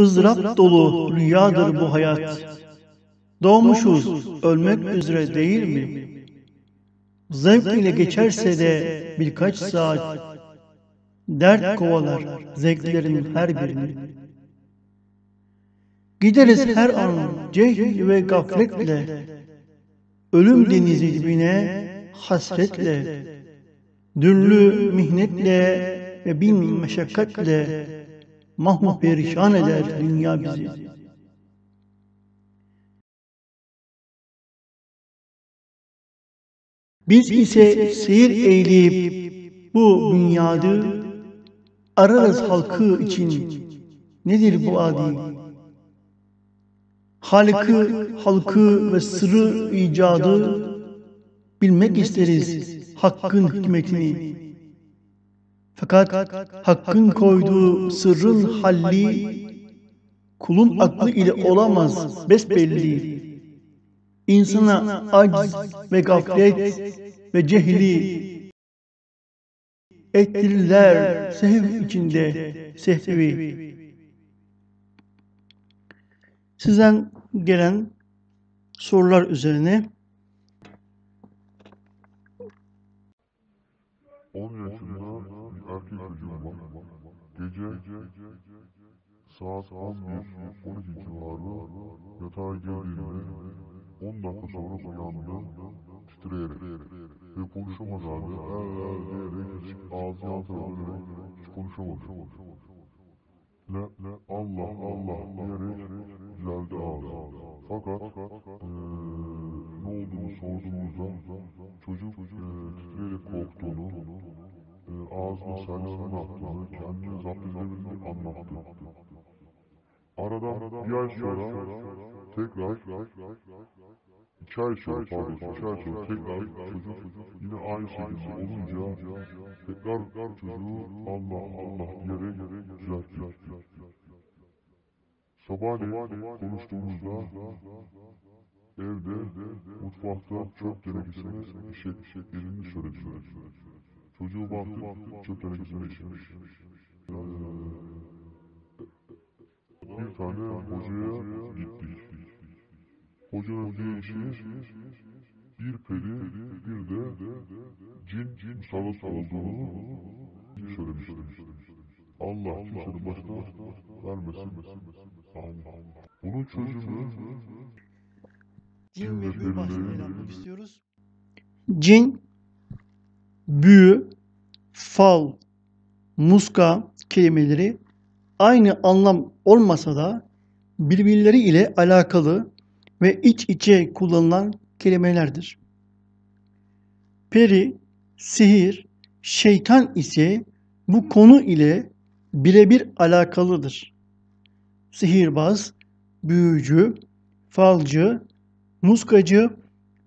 ızdırap dolu rüyadır bu hayat. Doğmuşuz, ölmek üzere değil mi? Zevk ile geçerse de birkaç saat dert kovalar zevklerin her birini. Gideriz her an cehil ve gafletle, ölüm denizi dibine hasretle, dürlü mihnetle ve bin meşakkatle mahmu perişan eder dünya bizi. Biz ise seyir eyleyip bu dünyadı ararız halkı için. Nedir bu adi? Halkı, halkı ve sırrı icadı bilmek isteriz hakkın hikmetini. Fakat Hakk'ın koyduğu sırrın halli kulun aklı ile olamaz besbelli. İnsana acz ve gaflet ve cehli ettirirler sehv içinde sehvi. Sizden gelen sorular üzerine 10 yaşında Ercüman gece saat 11-12 civarı yatağa girdiğinde 10 dakika sonra uyandı titreyerek ve konuşamaz halde eee diyerek hiç ağzı yan tarafa hiç konuşamadı. Le, le, Allah Allah diyerek düzeldi ağzı. Fakat ee, ne olduğunu sorduğumuzda çocuk titreyerek korktuğunu, Ağzını misallerinin attığını, kendini zapt edebildiğini anlattı. Aradan bir ay sonra tekrar iki ay sonra pardon iki ay sonra tekrar çocuk yine aynı şekilde olunca tekrar çocuğu Allah Allah diyerek düzeltti. Sabahleyin konuştuğumuzda evde mutfakta çöp tenekesine eşek elini söyledi. Çocuğu baktı, çöpten gitmiş. Bir tane hocaya gitti. Hocanın diye şey, şey, bir peri, bir de cin musallat olduğunu söylemişti. Allah kimsenin başına vermesin. Bunun çözümü cin ve peri istiyoruz. Cin büyü, fal, muska kelimeleri aynı anlam olmasa da birbirleri ile alakalı ve iç içe kullanılan kelimelerdir. Peri, sihir, şeytan ise bu konu ile birebir alakalıdır. Sihirbaz, büyücü, falcı, muskacı,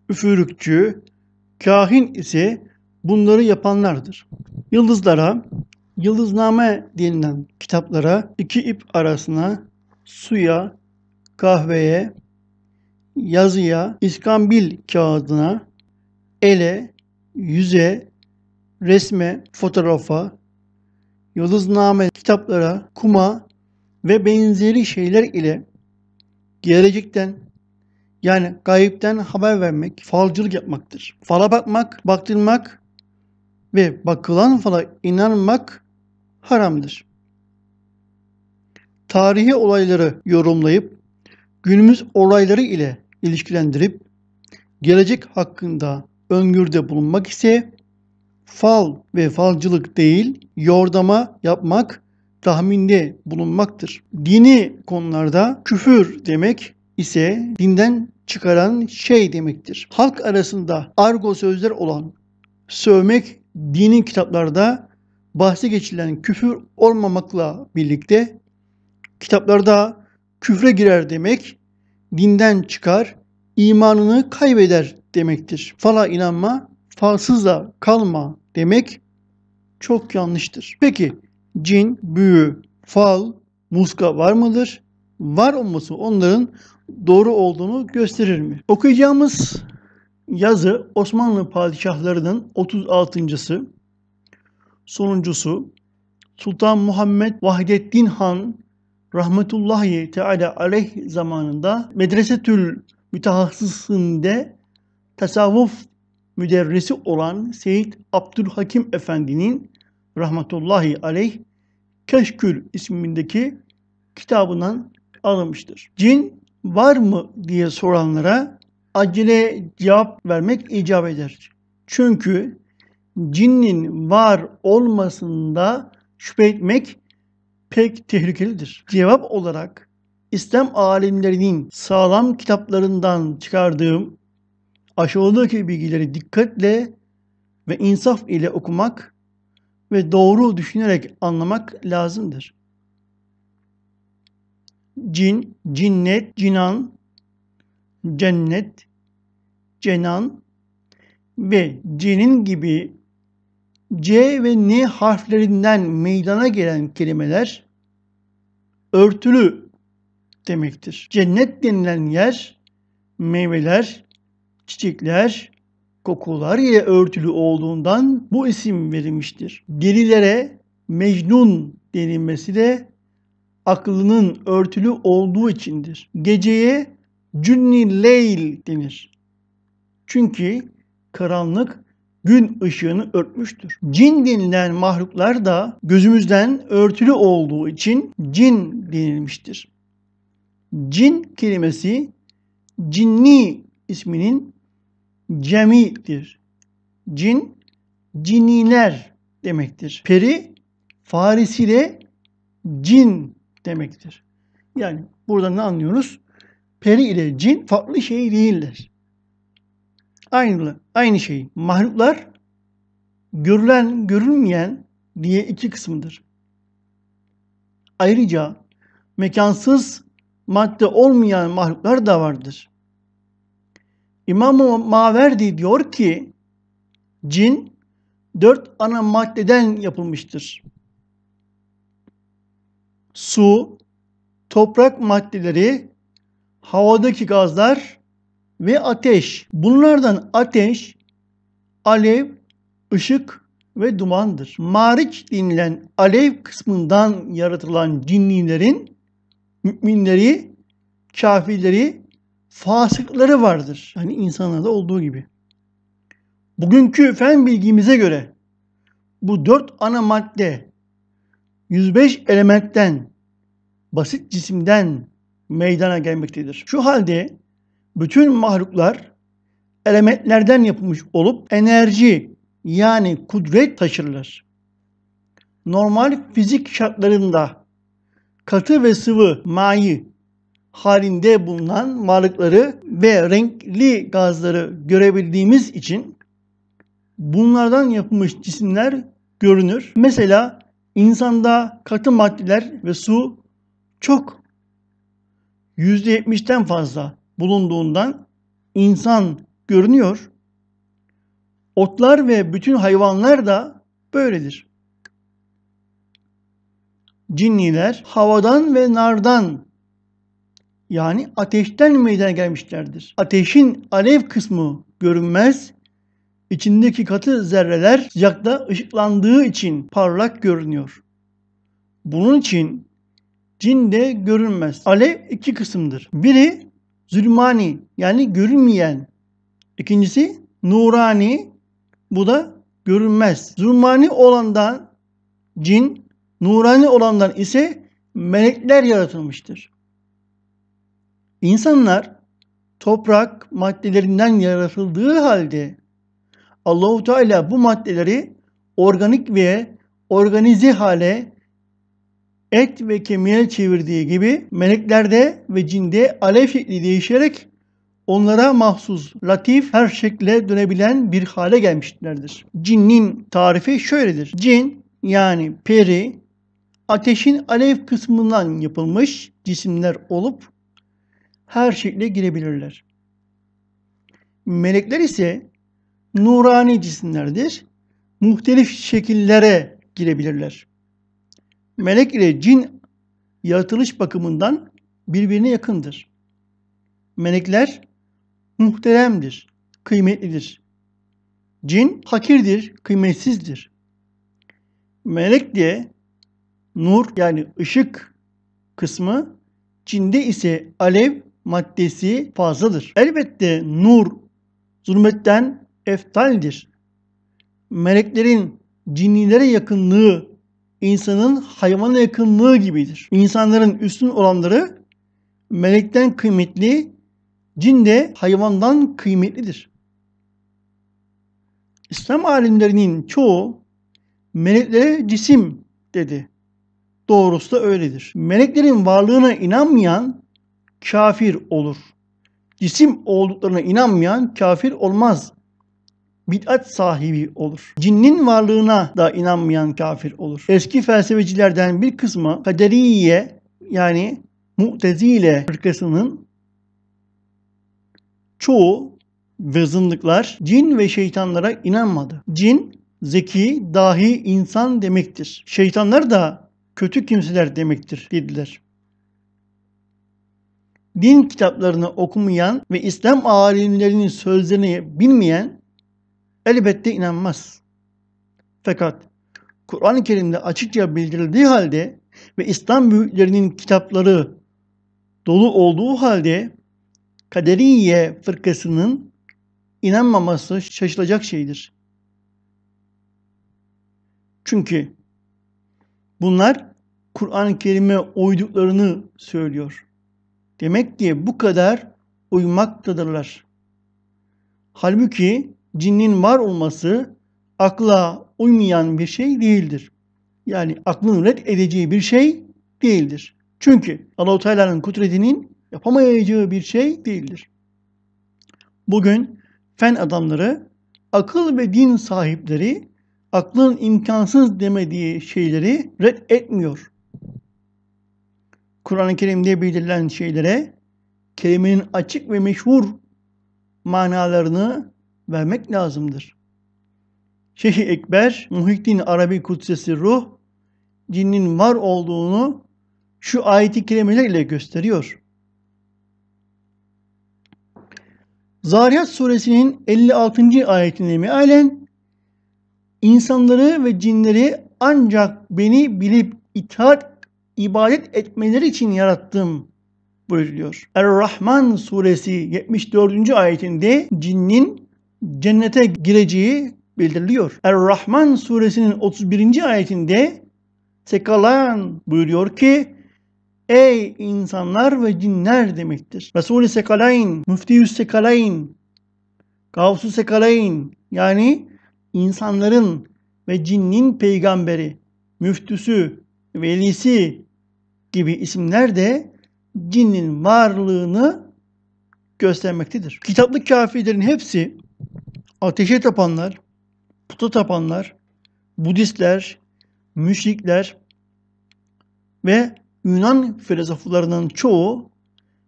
üfürükçü, kahin ise bunları yapanlardır. Yıldızlara, yıldızname denilen kitaplara, iki ip arasına, suya, kahveye, yazıya, iskambil kağıdına, ele, yüze, resme, fotoğrafa, yıldızname kitaplara, kuma ve benzeri şeyler ile gelecekten yani gayipten haber vermek, falcılık yapmaktır. Fala bakmak, baktırmak ve bakılan fala inanmak haramdır. Tarihi olayları yorumlayıp günümüz olayları ile ilişkilendirip gelecek hakkında öngörüde bulunmak ise fal ve falcılık değil, yordama yapmak, tahminde bulunmaktır. Dini konularda küfür demek ise dinden çıkaran şey demektir. Halk arasında argo sözler olan sövmek dini kitaplarda bahsi geçilen küfür olmamakla birlikte kitaplarda küfre girer demek dinden çıkar, imanını kaybeder demektir. Fala inanma, falsızla kalma demek çok yanlıştır. Peki cin, büyü, fal, muska var mıdır? Var olması onların doğru olduğunu gösterir mi? Okuyacağımız yazı Osmanlı padişahlarının 36.sı, sonuncusu Sultan Muhammed Vahdettin Han rahmetullahi teala aleyh zamanında Medrese Tül Mütehassısinde tasavvuf müderrisi olan Seyit Abdülhakim Efendi'nin rahmetullahi aleyh Keşkül ismindeki kitabından alınmıştır. Cin var mı diye soranlara acele cevap vermek icap eder. Çünkü cinnin var olmasında şüphe etmek pek tehlikelidir. Cevap olarak İslam alimlerinin sağlam kitaplarından çıkardığım aşağıdaki bilgileri dikkatle ve insaf ile okumak ve doğru düşünerek anlamak lazımdır. Cin, cinnet, cinan, cennet, cenan ve cenin gibi C ve N harflerinden meydana gelen kelimeler örtülü demektir. Cennet denilen yer meyveler, çiçekler, kokular ile örtülü olduğundan bu isim verilmiştir. Delilere Mecnun denilmesi de aklının örtülü olduğu içindir. Geceye cünni leyl denir. Çünkü karanlık gün ışığını örtmüştür. Cin denilen mahluklar da gözümüzden örtülü olduğu için cin denilmiştir. Cin kelimesi cinni isminin cemidir. Cin, ciniler demektir. Peri, farisiyle cin demektir. Yani buradan ne anlıyoruz? peri ile cin farklı şey değiller. Aynı, aynı şey. Mahluklar görülen, görünmeyen diye iki kısımdır. Ayrıca mekansız madde olmayan mahluklar da vardır. İmam Maverdi diyor ki cin dört ana maddeden yapılmıştır. Su, toprak maddeleri havadaki gazlar ve ateş. Bunlardan ateş, alev, ışık ve dumandır. Marik denilen alev kısmından yaratılan cinnilerin müminleri, kafirleri, fasıkları vardır. Hani insanlarda olduğu gibi. Bugünkü fen bilgimize göre bu dört ana madde 105 elementten, basit cisimden, meydana gelmektedir. Şu halde bütün mahluklar elementlerden yapılmış olup enerji yani kudret taşırlar. Normal fizik şartlarında katı ve sıvı mayı halinde bulunan varlıkları ve renkli gazları görebildiğimiz için bunlardan yapılmış cisimler görünür. Mesela insanda katı maddeler ve su çok %70'ten fazla bulunduğundan insan görünüyor. Otlar ve bütün hayvanlar da böyledir. Cinniler havadan ve nardan yani ateşten meydana gelmişlerdir. Ateşin alev kısmı görünmez, içindeki katı zerreler sıcakta ışıklandığı için parlak görünüyor. Bunun için Cin de görünmez. Alev iki kısımdır. Biri zulmani yani görünmeyen. İkincisi nurani bu da görünmez. Zulmani olandan cin, nurani olandan ise melekler yaratılmıştır. İnsanlar toprak maddelerinden yaratıldığı halde Allahu Teala bu maddeleri organik ve organize hale et ve kemiğe çevirdiği gibi meleklerde ve cinde alev şekli değişerek onlara mahsus latif her şekle dönebilen bir hale gelmişlerdir. Cinnin tarifi şöyledir. Cin yani peri ateşin alev kısmından yapılmış cisimler olup her şekle girebilirler. Melekler ise nurani cisimlerdir. Muhtelif şekillere girebilirler melek ile cin yaratılış bakımından birbirine yakındır. Melekler muhteremdir, kıymetlidir. Cin hakirdir, kıymetsizdir. Melek diye nur yani ışık kısmı, cinde ise alev maddesi fazladır. Elbette nur zulmetten eftaldir. Meleklerin cinlilere yakınlığı insanın hayvana yakınlığı gibidir. İnsanların üstün olanları melekten kıymetli, cin de hayvandan kıymetlidir. İslam alimlerinin çoğu meleklere cisim dedi. Doğrusu da öyledir. Meleklerin varlığına inanmayan kafir olur. Cisim olduklarına inanmayan kafir olmaz bid'at sahibi olur. Cinnin varlığına da inanmayan kafir olur. Eski felsefecilerden bir kısmı kaderiye yani mutezile fırkasının çoğu ve zındıklar cin ve şeytanlara inanmadı. Cin zeki, dahi insan demektir. Şeytanlar da kötü kimseler demektir dediler. Din kitaplarını okumayan ve İslam alimlerinin sözlerini bilmeyen Elbette inanmaz. Fakat Kur'an-ı Kerim'de açıkça bildirildiği halde ve İslam büyüklerinin kitapları dolu olduğu halde Kaderiye fırkasının inanmaması şaşılacak şeydir. Çünkü bunlar Kur'an-ı Kerim'e uyduklarını söylüyor. Demek ki bu kadar uymaktadırlar. Halbuki cinnin var olması akla uymayan bir şey değildir. Yani aklın red edeceği bir şey değildir. Çünkü Allahu Teala'nın kudretinin yapamayacağı bir şey değildir. Bugün fen adamları, akıl ve din sahipleri aklın imkansız demediği şeyleri red etmiyor. Kur'an-ı Kerim'de bildirilen şeylere kelimenin açık ve meşhur manalarını vermek lazımdır. Şeyh Ekber, Muhittin Arabi Kutsesi Ruh, cinnin var olduğunu şu ayeti kerimelerle gösteriyor. Zariyat suresinin 56. ayetinde mealen insanları ve cinleri ancak beni bilip itaat, ibadet etmeleri için yarattım buyuruluyor. Er-Rahman suresi 74. ayetinde cinnin cennete gireceği bildiriliyor. Er-Rahman suresinin 31. ayetinde Sekalan buyuruyor ki Ey insanlar ve cinler demektir. Resulü Sekalayn, Müftiyüs Sekalayn, Gavsu Sekalayn yani insanların ve cinnin peygamberi, müftüsü, velisi gibi isimler de cinnin varlığını göstermektedir. Kitaplı kafirlerin hepsi ateşe tapanlar, puta tapanlar, Budistler, müşrikler ve Yunan filozoflarının çoğu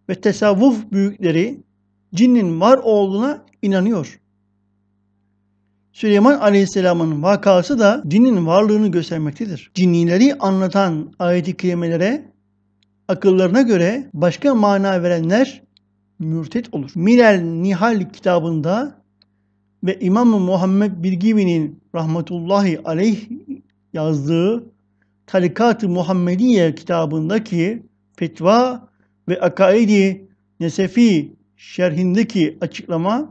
ve tesavvuf büyükleri cinnin var olduğuna inanıyor. Süleyman Aleyhisselam'ın vakası da cinin varlığını göstermektedir. Cinnileri anlatan ayet-i kerimelere akıllarına göre başka mana verenler mürtet olur. Milal Nihal kitabında ve İmam Muhammed Bilgivinin rahmetullahi aleyh yazdığı Tarikat-ı Muhammediye kitabındaki fetva ve akaidi nesefi şerhindeki açıklama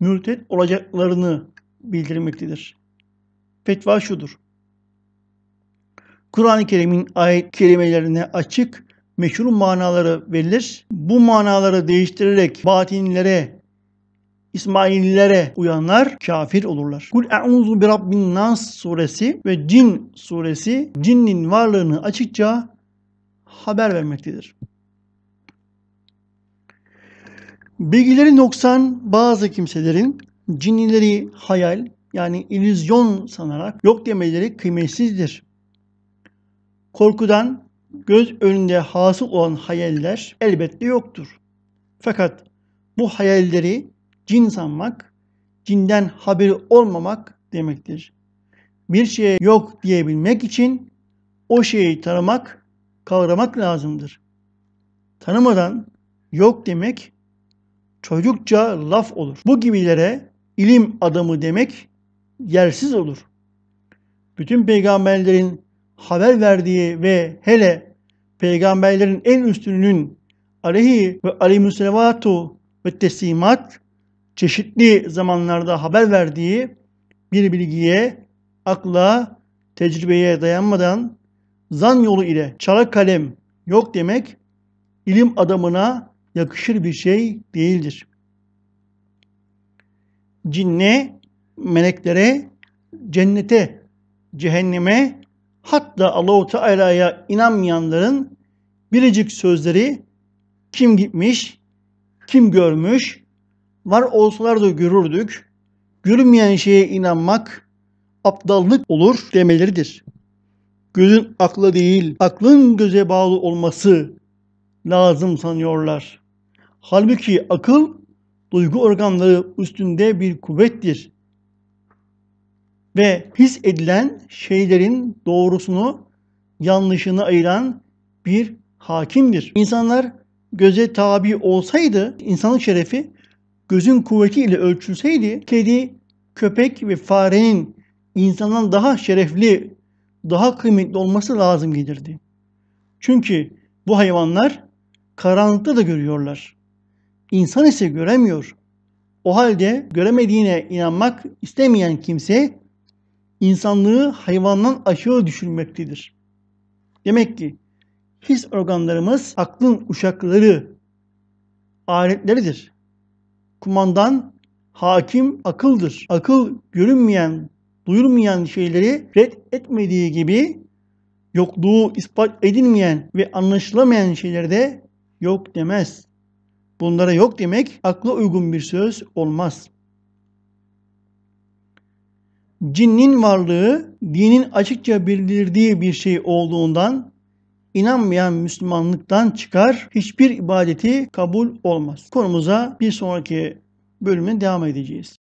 mürtet olacaklarını bildirmektedir. Fetva şudur. Kur'an-ı Kerim'in ayet kelimelerine açık, meşhur manaları verilir. Bu manaları değiştirerek batinlere İsmaillere uyanlar kafir olurlar. Kul e'uzu bi rabbin nas suresi ve cin suresi cinnin varlığını açıkça haber vermektedir. Bilgileri noksan bazı kimselerin cinnileri hayal yani illüzyon sanarak yok demeleri kıymetsizdir. Korkudan göz önünde hasıl olan hayaller elbette yoktur. Fakat bu hayalleri cin sanmak, cinden haberi olmamak demektir. Bir şeye yok diyebilmek için o şeyi tanımak, kavramak lazımdır. Tanımadan yok demek çocukça laf olur. Bu gibilere ilim adamı demek yersiz olur. Bütün peygamberlerin haber verdiği ve hele peygamberlerin en üstünün aleyhi ve aleyhüsselatu ve teslimat çeşitli zamanlarda haber verdiği bir bilgiye, akla, tecrübeye dayanmadan zan yolu ile çara kalem yok demek ilim adamına yakışır bir şey değildir. Cinne, meleklere, cennete, cehenneme hatta Allahu Teala'ya inanmayanların biricik sözleri kim gitmiş, kim görmüş, var olsalar da görürdük. Görünmeyen şeye inanmak aptallık olur demeleridir. Gözün akla değil, aklın göze bağlı olması lazım sanıyorlar. Halbuki akıl duygu organları üstünde bir kuvvettir. Ve his edilen şeylerin doğrusunu yanlışını ayıran bir hakimdir. İnsanlar göze tabi olsaydı insanlık şerefi gözün kuvveti ile ölçülseydi kedi, köpek ve farenin insandan daha şerefli, daha kıymetli olması lazım gelirdi. Çünkü bu hayvanlar karanlıkta da görüyorlar. İnsan ise göremiyor. O halde göremediğine inanmak istemeyen kimse insanlığı hayvandan aşağı düşürmektedir. Demek ki his organlarımız aklın uşakları, aletleridir kumandan, hakim akıldır. Akıl görünmeyen, duyulmayan şeyleri red etmediği gibi yokluğu ispat edilmeyen ve anlaşılamayan şeylerde yok demez. Bunlara yok demek akla uygun bir söz olmaz. Cinnin varlığı dinin açıkça bildirdiği bir şey olduğundan inanmayan Müslümanlıktan çıkar, hiçbir ibadeti kabul olmaz. Konumuza bir sonraki bölümün devam edeceğiz.